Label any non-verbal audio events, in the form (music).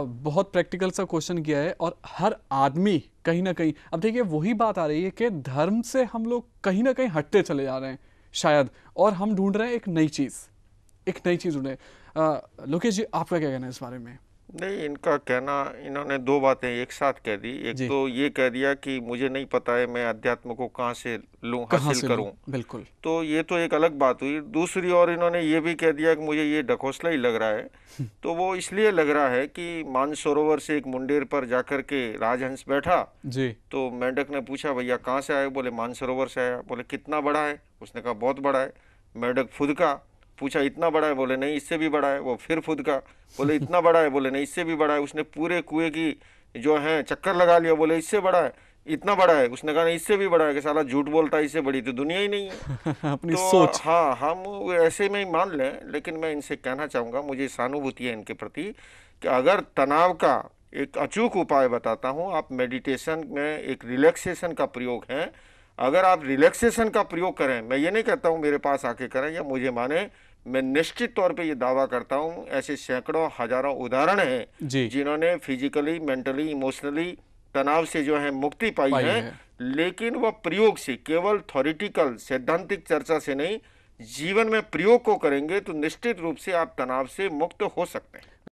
बहुत प्रैक्टिकल सा क्वेश्चन किया है और हर आदमी कहीं ना कहीं अब देखिए वही बात आ रही है कि धर्म से हम लोग कहीं ना कहीं हटते चले जा रहे हैं शायद और हम ढूंढ रहे हैं एक नई चीज़ एक नई चीज़ ढूंढ रहे हैं लोकेश जी आपका क्या कहना है इस बारे में नहीं इनका कहना इन्होंने दो बातें एक साथ कह दी एक तो ये कह दिया कि मुझे नहीं पता है मैं अध्यात्म को कहाँ से लू हासिल करूँ बिल्कुल तो ये तो एक अलग बात हुई दूसरी और इन्होंने ये भी कह दिया कि मुझे ये ढकोसला ही लग रहा है (laughs) तो वो इसलिए लग रहा है कि मानसरोवर से एक मुंडेर पर जाकर के राजहंस बैठा जी तो मेंढक ने पूछा भैया कहाँ से आए बोले मानसरोवर से आया बोले कितना बड़ा है उसने कहा बहुत बड़ा है मेंढक खुद का पूछा इतना बड़ा है बोले नहीं इससे भी बड़ा है वो फिर खुद का बोले (laughs) इतना बड़ा है बोले नहीं इससे भी बड़ा है उसने पूरे कुएँ की जो है चक्कर लगा लिया बोले इससे बड़ा है इतना बड़ा है उसने कहा इससे भी बड़ा है कि साला झूठ बोलता है इससे बड़ी तो दुनिया ही नहीं है (laughs) अपनी तो सोच हाँ हम ऐसे में ही मान लें लेकिन मैं इनसे कहना चाहूँगा मुझे सहानुभूति है इनके प्रति कि अगर तनाव का एक अचूक उपाय बताता हूँ आप मेडिटेशन में एक रिलैक्सेशन का प्रयोग है अगर आप रिलैक्सेशन का प्रयोग करें मैं ये नहीं कहता हूँ मेरे पास आके करें या मुझे माने मैं निश्चित तौर पे ये दावा करता हूँ ऐसे सैकड़ों हजारों उदाहरण हैं जिन्होंने फिजिकली मेंटली इमोशनली तनाव से जो है मुक्ति पाई, पाई है, है लेकिन वह प्रयोग से केवल थॉरिटिकल सैद्धांतिक चर्चा से नहीं जीवन में प्रयोग को करेंगे तो निश्चित रूप से आप तनाव से मुक्त हो सकते हैं